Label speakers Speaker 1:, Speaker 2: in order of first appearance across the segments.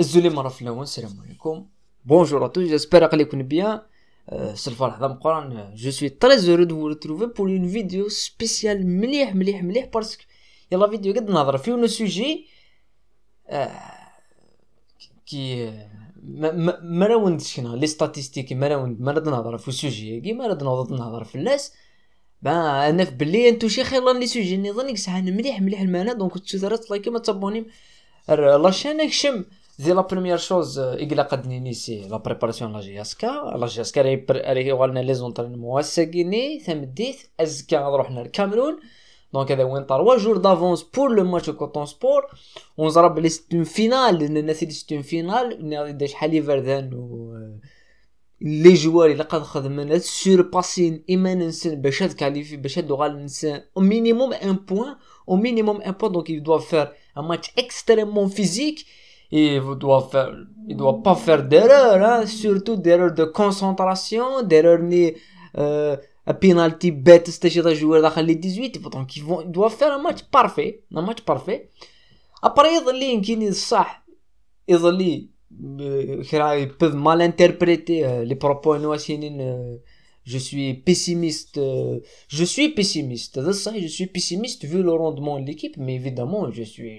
Speaker 1: الزولي مرة في الأول السلام عليكم بونجور أ tous جيسبيغ que vous بيان bien c'est le جو سوي تري زورو دو heureux بور أون فيديو سبيسيال مليح مليح مليح بارسكو يلا فيديو قد نهضر فيه un سوجي كي ما راوندش هنا لي ستاتيستيك ما راوند ما نهضر في السوجي كي ما رد نهضر في الناس با انا في بلي انتو شي خير لي سوجي نظن كسحان مليح مليح المانا دونك تشترك لايك ما تابوني لاشين كشم دي لا بروميير شوز الا قد نينيسي لا بريباراسيون لا جياسكا لا جياسكا راهي راهي لنا لي زونترينمون الساكيني ثمديت ازكا نروح للكامرون دونك هذا وين طار جور دافونس بور لو ماتش كوتون سبور ونزرب لي ستون فينال لان الناس لي ستون فينال نادي شحال فردان و لي جوار الا قد خدمنا سور باسين ايمان نسن باش تكاليفي باش دوغال نسن او مينيموم ان بوان او مينيموم ان بوان دونك يدوا فير ان ماتش اكستريمون فيزيك il ne doit, faire, il doit pas faire d'erreur, hein, surtout d'erreur de concentration, d'erreur ni euh, penalty bête, c'est-à-dire joueur dans les 18, Il ils, vont, ils doivent faire un match parfait, un match parfait. Après, ils euh, euh, peuvent mal interpréter euh, les propos نواسينين je suis pessimiste. Je suis pessimiste. Je suis pessimiste vu le rendement de l'équipe, mais évidemment, je suis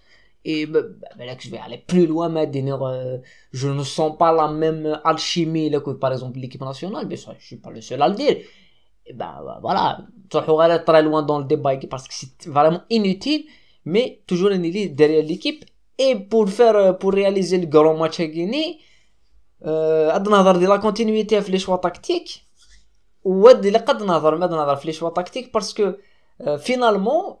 Speaker 1: et bah, bah, bah, là que je vais aller plus loin mais euh, je ne sens pas la même alchimie là que par exemple l'équipe nationale mais ça je suis pas le seul à le dire et voilà ça pourrait aller très loin dans le débat parce que c'est vraiment inutile mais toujours une élite derrière l'équipe et pour faire euh, pour réaliser le grand match à Guinée euh, de la continuité avec les choix tactiques ou de la continuité avec les choix tactiques parce que euh, finalement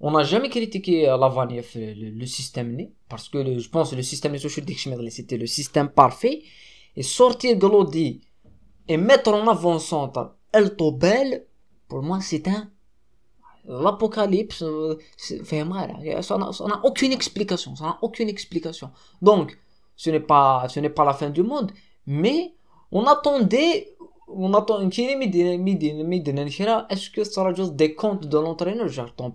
Speaker 1: on n'a jamais critiqué euh, la euh, le, le système né, parce que je pense que le système né, c'était le système parfait. Et sortir de l'Audi et mettre en avant centre El Tobel, pour moi, c'est un. L'apocalypse, euh, fait mal. Ça n'a aucune explication. Ça aucune explication. Donc, ce n'est pas, ce n'est pas la fin du monde, mais on attendait on attend une midi, est-ce que ça juste des comptes de l'entraîneur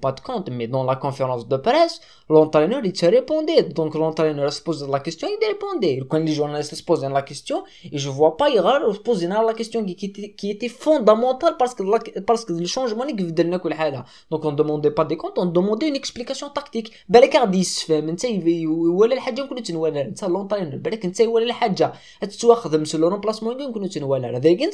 Speaker 1: pas de compte, mais dans la conférence de presse, l'entraîneur il se répondait. Donc l'entraîneur se pose la question, il répondait. Quand les journalistes se posent la question, et je vois pas, il se la question qui, était fondamentale parce que, parce que le changement Donc on demandait pas des comptes, on demandait une explication tactique.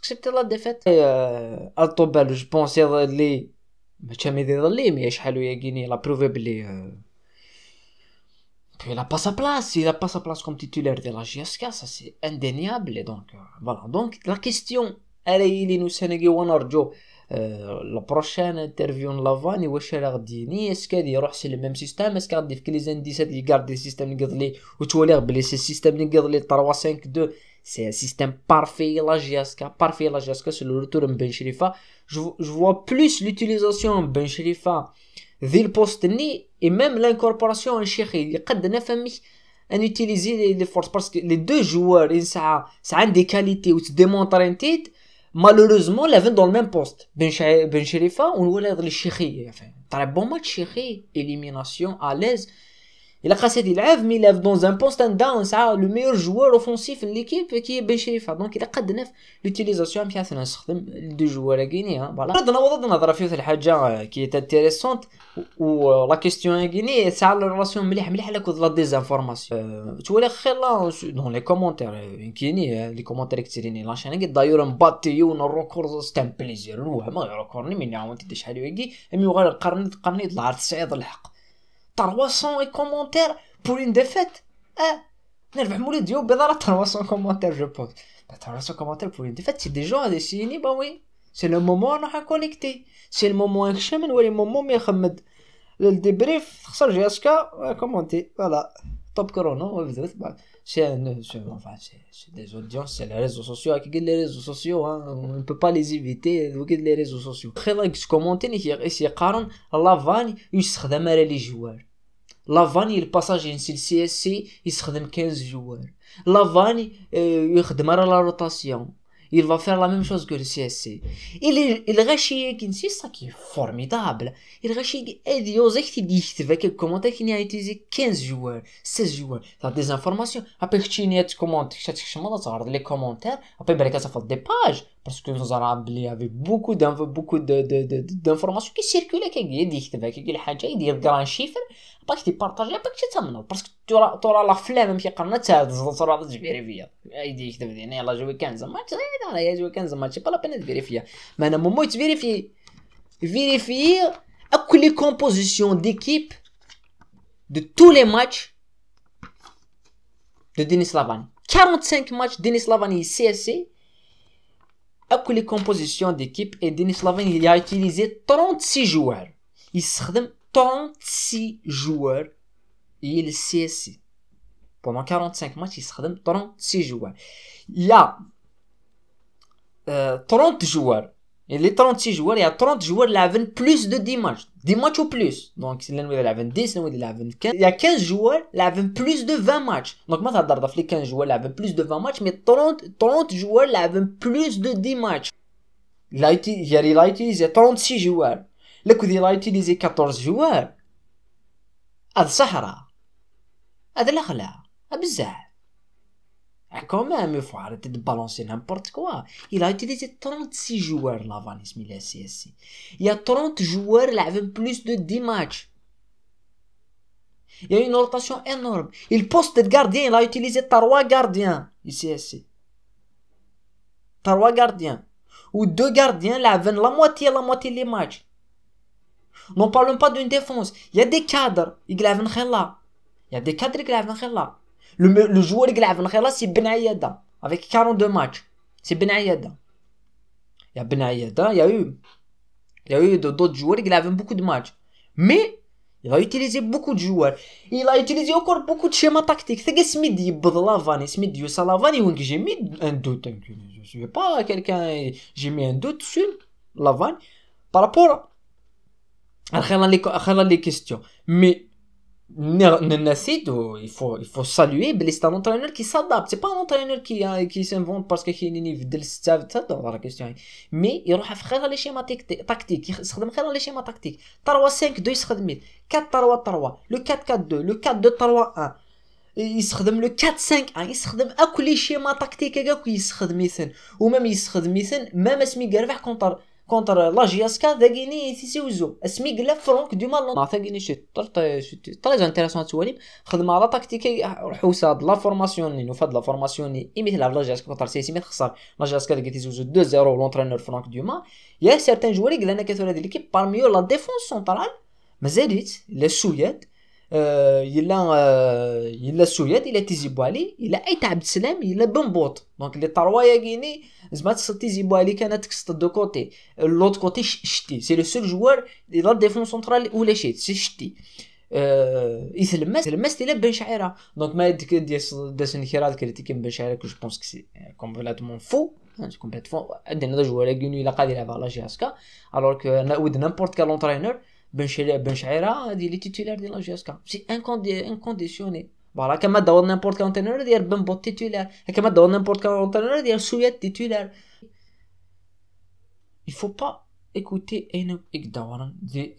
Speaker 1: C'est peut-être la défaite. Euh, Alto Bell, je pense qu'il y a des... Mais tu as Mais je il a prouvé que... Puis euh, il n'a pas sa place, il n'a pas sa place comme titulaire de la JSK. ça c'est indéniable. Donc, euh, voilà, donc la question, elle est-elle liée nous, Sénégui euh, la prochaine interview en lavanne ou cher Ardini, est-ce que c'est le même système, est-ce qu'il y a des indices qui gardent le système de garde ou tu veux les blesser, le système de garde-le-là par la 5-2, c'est un système parfait, c'est le retour de ben je vois plus l'utilisation de Ben-Sharifa, d'il poste ni, et même l'incorporation, il y a 4 de 9,5, on les forces, parce que les deux joueurs, ils ont des qualités où se démontrent un malheureusement l'avait dans le même poste Ben Chérifa, ben on le voit les Chiré enfin un bon match Chiré élimination à l'aise الا قاصد يلعب مي لاف دون ان بوست اند داون ساعه لو ميور جوار اوفونسيف ليكيب كي باش يرفع دونك الا قدنا في لوتيليزاسيون تاع نستخدم دو جوار غينيا فوالا ردنا وضد نهضر في الحاجه كي انتيريسونت و لا كيستيون كيني ساعه الريلاسيون مليح مليح على كود لا ديزانفورماسيون تولي خير لا دون لي كومونتير كيني لي كومونتير كتريني لا شان كي دايور مباتي و نروكور ستان بليزير روح ما ركورني من عاونتي شحال يجي امي غير قرني قرني طلعت سعيد الحق 300 commentaires pour une défaite. hein? Ah, نربح مولد يوم بدرا 300 commentaires je pense. 300 ben, commentaires pour une défaite, c'est des gens à dessiner, bah ben oui. C'est le moment où on a connecter, C'est le moment à on c'est le moment où on le débrief, ça جي اس كا كومونتي فوالا توب كورونا وبدات c'est enfin, des audiences, c'est les réseaux sociaux. les réseaux sociaux, hein, on ne peut pas les éviter. Avec hein. les réseaux sociaux. Très bien, ce commentaire, ici, Karan, la vanne, il se à les joueurs. La vanne, le passage à le CSC, il se redame 15 joueurs. La vanne, euh, il à la rotation il va faire la même chose que le CSC. Il il ici, ça qui est formidable. Il rachète Edioz qui dit avec qu'il il a utilisé 15 joueurs, 16 joueurs. Ça des informations. Après tu n'y as commenté, tu cherches des commentaires, après il y a des pages. باسكو نزرع بلي هافي بوكو دانف بوكو دانفورماسيون كي سيركولا كي يدي يكتبها كي الحاجه حاجه يدير كران شيفر باك تي بارطاجي باك تي تمنو باسكو تورا تورا لا فلام مشي قرنا تاع تورا تفيريفيا فيا يدي يكتب دينا يلاه جوي كان زعما لا راه جوي كان زعما تي با لا تفيريفيا فيا ما انا مومو تفيري في فيري في اكو لي كومبوزيسيون ديكيب دو تو لي ماتش دو دينيس لافاني 45 ماتش دينيس لافاني سي اس سي la les compositions d'équipe et Denis Slavin il a utilisé 36 joueurs il s'est 36 joueurs il CSC pendant 45 matchs il s'خدم 36 joueurs il a 30 euh, joueurs et les 36 joueurs, il y a 30 joueurs qui avaient plus de 10 matchs. 10 matchs ou plus. Donc, l'un il a 10, l'un il a 15. Il y a 15 joueurs qui avaient plus de 20 matchs. Donc, moi, ça dans les 15 joueurs qui ont plus de 20 matchs, mais 30, joueurs qui ont plus de 10 matchs. Il a, il a 36 joueurs. Le coup, il a 14 joueurs. هذا Sahara. هذا الأخلاق quand eh, même, il faut arrêter de balancer n'importe quoi. Il a utilisé 36 joueurs, la CSI. Il y a 30 joueurs, qui avait plus de 10 matchs. Il y a une rotation énorme. Il poste de gardien, il a utilisé 3 gardiens, ici 3 gardiens. Ou 2 gardiens, il la moitié, la moitié des matchs. Non, parlons pas d'une défense. Il y a des cadres, il y a des il y a des cadres, il y a des le, joueur qui l'a fait, c'est Ben Ayada avec 42 matchs. C'est Ben Ayada Il y a Ben Ayada il y a eu, il y a eu d'autres joueurs qui avaient beaucoup de matchs. Mais, il a utilisé beaucoup de joueurs. Il a utilisé encore beaucoup de schémas tactiques. C'est que Smith, il la vanne. Smith, il la vanille j'ai mis un doute. Hein, je ne suis pas quelqu'un. J'ai mis un doute sur la vanne par rapport à les questions. Mais ne نسيته euh, il faut il faut saluer بلي سي ان انترينور كي s'adapte سي با ان انترينور كي كي s'invente باسكو كاينين يبدل الستاف حتى هضره كيستيون مي يروح في خير لي شيما تاكتيك يخدم خير لي شيما تاكتيك 3 5 2 يستخدم 4 3 3 لو 4 4 2 لو 4 2 3 1 يستخدم لو 4 5 يستخدم اكل شيما تاكتيك هكاك يستخدم مثلا ومام يستخدم ميثن مام اسمي كارفح كونتر كونتر لا جي اس كا تيسي وزو اسمي قلا فرونك دو مال نعرف ذاكيني شي تري انتيريسون تواليم خدمة على تكتيكي حوسة لا فورماسيون نينو فهاد لا فورماسيون ني ايمي تلعب لا جي اس كا كونتر سيسي مي خسر لا جي اس كا وزو 2 0 لونترينور فرونك دوما يا سيرتان جوالي قلا انا كثر هاد ليكيب بارميو لا ديفونس سونترال مازالت لا السويد آه، يلا آه، يلا سويات يلا تيزي بوالي يلا تاع عبد السلام يلا بنبوط دونك لي طروايا كيني زعما تيزي بوالي كانت تكسط دو كوتي لوت كوتي شتي سي لو سول جوار لا ديفون سونترال ولا شي سي شتي يثلمس آه، يثلمس الى بن شعيره دونك ما ديك داس انخراط كريتيك بن شعيره جو بونس كسي كومبليتمون فو كومبليتمون عندنا دو جوار كوني الى قادر يلعب على جي اسكا الوغ كو ود نيمبورت كال اونترينور بنشعيره هذه لي تيتولير ديال لا جي اس كا سي انكونديسيوني فوالا كما دور نيمبورت كان تينور ديال بنبو تيتولير كما دور نيمبورت كان ديال سويات تيتولير il faut pas écouter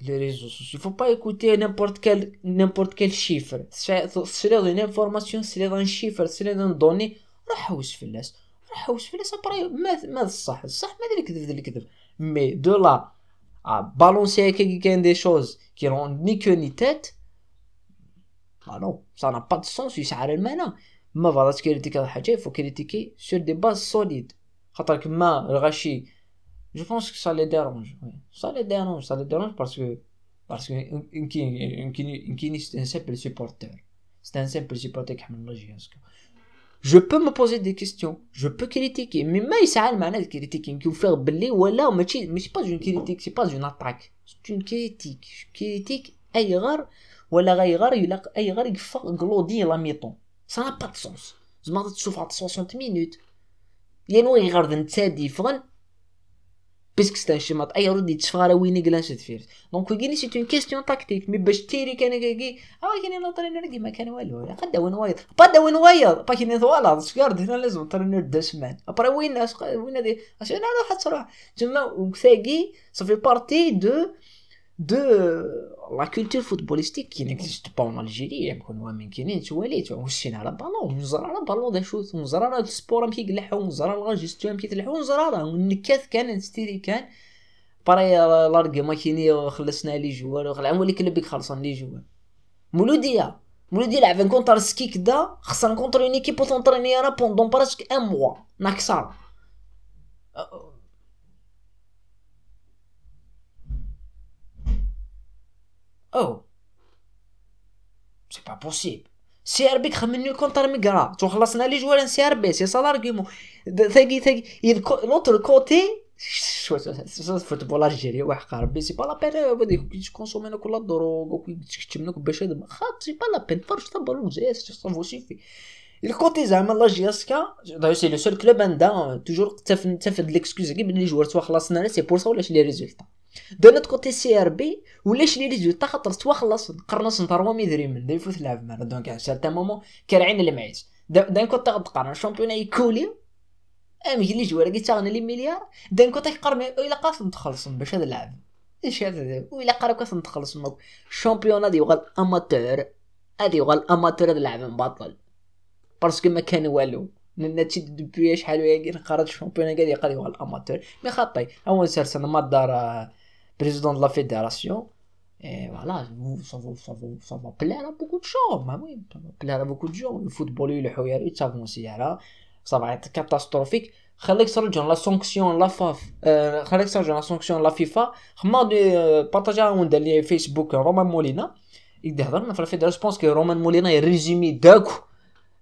Speaker 1: les réseaux sociaux. Il faut pas écouter n'importe quel, n'importe quel chiffre. C'est une information, c'est un chiffre, c'est une donnée. راح حوس في الناس راح حوس في الناس ما ما الصح الصح ما ذلك الكذب ذلك الكذب مي دو à balancer quelqu'un des choses qui rend ni queue ni tête, bah non, ça n'a pas de sens, il s'arrête maintenant. Mais voilà ce qu'il critique à il faut critiquer sur des bases solides. que Je pense que ça les dérange. Ça les dérange, ça les dérange parce que parce que un kiniste, c'est un simple supporter. C'est un simple supporter qui a je peux me poser des questions, je peux critiquer, mais moi, ça a le malade critiquer, qui vous faire blé, ou alors, mais c'est pas une critique, c'est pas une attaque, c'est une critique, critique, erreur, ou alors erreur, il a erreur, il faut la mi Ça n'a pas de sens. Je m'en souffre de 60 minutes. Il y a une erreur de tel différent, بيسك باسكو ستاشمط اي ردي تشفغالا ويني يقلاش تفيرت دونك كيني سيت اون كيستيون تاكتيك مي باش تيري كان كي اه كاين انا ترينر ما كان والو لا قدا وين وايض قدا وين وايض با كيني ثوالا سكارد هنا لازم ترينر دسمان ابرا وين ناس وين هادي اش انا روح تروح تما وكثاكي صافي بارتي دو دو لا كولتور فوتبوليستيك كي نكزيست با اون الجيري يمكن هو من كاينين تواليت وشينا على بالون ونزرى على بالون دا شوت ونزرى على السبور امكي يقلحو ونزرى على جيستو امكي تلحو ونزرى على النكاث كان نستيري كان باراي لارك ماكيني خلصنا لي جوار العام euh, اللي كلب بيك خلصنا لي جوار مولوديه مولوديه لعب ان كونتر سكي كدا خصنا نكونتر اون ايكيب وتنطريني انا بوندون براسك ان موا ناكسر او سي با بوسيبل سي ار بي خمني كونتر ميغرا تو خلصنا لي جوال سي ار بي سي سا كيمو ثاقي ثاقي لوتر كوتي فوتبول الجيري وحق ربي سي با لا بين بدي كونسومي كل الدروغ وكي تكتم لك باش هذا خاط سي با لا بين تفرج تا بالون جاي سافو سيفي الكوتي زعما لا جياسكا دايو سي لو سول كلوب اندا توجور تفد ليكسكوز كي بلي جوار تو خلصنا سي بور سا ولاش لي ريزولتا دا نوت كوتي سي ار بي ولاش لي ريزولتا خاطر توا خلص قرنص نتروا ميدريم دا يفوت لعب مالا دونك على سارتان مومون كرعين المعيش دان كوتا غتقارن الشامبيون ام امي لي جوار كي غني لي مليار دان كوتا كيقرن الا قاس نتخلص باش هذا اللاعب اش هذا ويلا قراك كاس نتخلص ماك الشامبيون هذا يبغى الاماتور هذا يبغى الاماتور هذا اللاعب مبطل باسكو ما كان والو نتشي دوبوي شحال ويا نقرا الشامبيون قال يقرا يبغى الاماتور مي خاطي اول سيرسن ما دار président de la fédération. Et voilà, ça va, ça, ça plaire à beaucoup de gens. Mais bah oui, ça va plaire à beaucoup de gens. Le football, il le ça va aussi. Ça va être catastrophique. La sanction, la FAF, euh, la sanction, la FIFA, je euh, de partager un délire Facebook, Roman Molina. Il dit, je pense que Roman Molina est résumé d'un coup.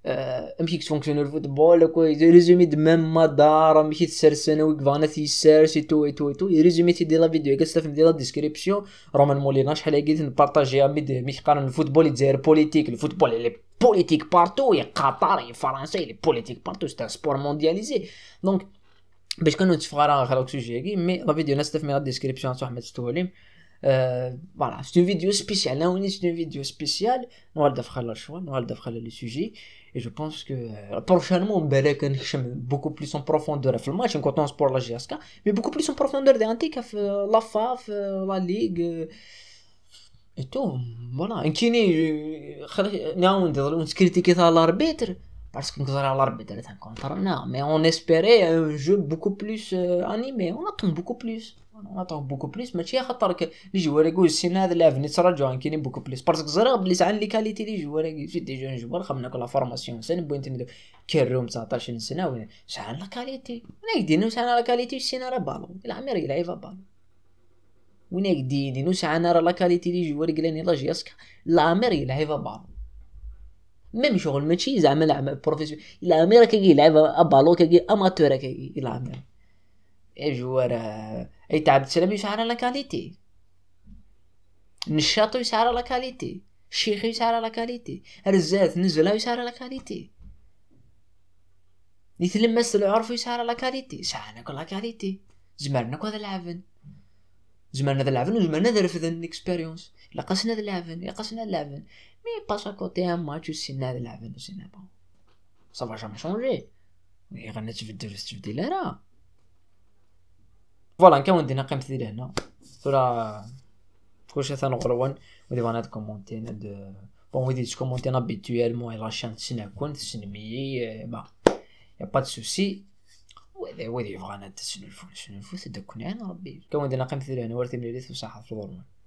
Speaker 1: آه، امشي كتفونكسيون الفوتبول ريزومي د ميم مدار امشي تسرسن وكفانا سي تو تو تو ريزومي تيدي لا فيديو كاس تفهم لا ديسكريبسيون رومان مولينا شحال هاكي نبارطاجيها مي قارن الفوتبول يتزاير بوليتيك الفوتبول اللي بوليتيك بارتو يا قطر يا فرنسا لي بوليتيك بارتو سي سبور موندياليزي دونك باش كانوا تفغارا غير هذاك السوجي مي لا فيديو ناس تفهم لا ديسكريبسيون صح احمد ستوليم آه، فوالا سي فيديو سبيسيال لا وني سي فيديو سبيسيال نوالد في خلال شوان نوالد في لي سوجي Et je pense que euh, prochainement, Belek beaucoup plus en profondeur dans le match, en comptant pour la GSK, mais beaucoup plus en profondeur l'Antique, la FAF, euh, la Ligue. Euh, et tout, voilà. En euh, on se critiquait à l'arbitre, parce qu'on à l'arbitre est un contre mais on espérait un jeu beaucoup plus animé. On attend beaucoup plus. نعطوه بوكو بليس ماشي خاطر لي جوار يقول السن هذا لافني تراجعوا كاينين بوكو بليس باسكو زرا بلي ساعه لي كاليتي لي جوار جي جون جوار خمنا كل فورماسيون سان بوينت ندير كيروم 19 سنه وين شحال لا كاليتي وين يدينو شحال لا كاليتي السن راه بالو العمير يلعب بالو وين يديني نو شحال راه لا كاليتي لي جوار قلاني لا جياسكا العمير يلعب بالو ميم شغل ماشي زعما لاعب بروفيسيون العمير كيلعب ابالو كي اماتور كي اي جوار اي تعب تسلم يسعى على لاكاليتي نشاط يسعى على لاكاليتي الشيخ يسعى على لاكاليتي الزات نزلة يسعى على لاكاليتي يتلمس العرف يسعى على لاكاليتي يسعى على لاكاليتي زمرنا كو هذا العفن زمرنا هذا العفن وزمرنا هذا رفضن اكسبيريونس لقصنا هذا العفن لقصنا هذا العفن مي باس كوتي ان ماتش وسينا هذا العفن وسينا بون صافا جامي شونجي غير نتبدل في التبديل راه فوالا نكون دينا قيمة ديال هنا ترى كلشي غروان ودي انا كومونتينا دو بون ويدي تكومونتينا مو الا شان تسناكون مي با يا با دو ودي وذي وذي بغانا تسنلفو نسنلفو تدكني انا ربي كون دينا قيمة ديال هنا ورثي ملي ليث وصحة في الغروان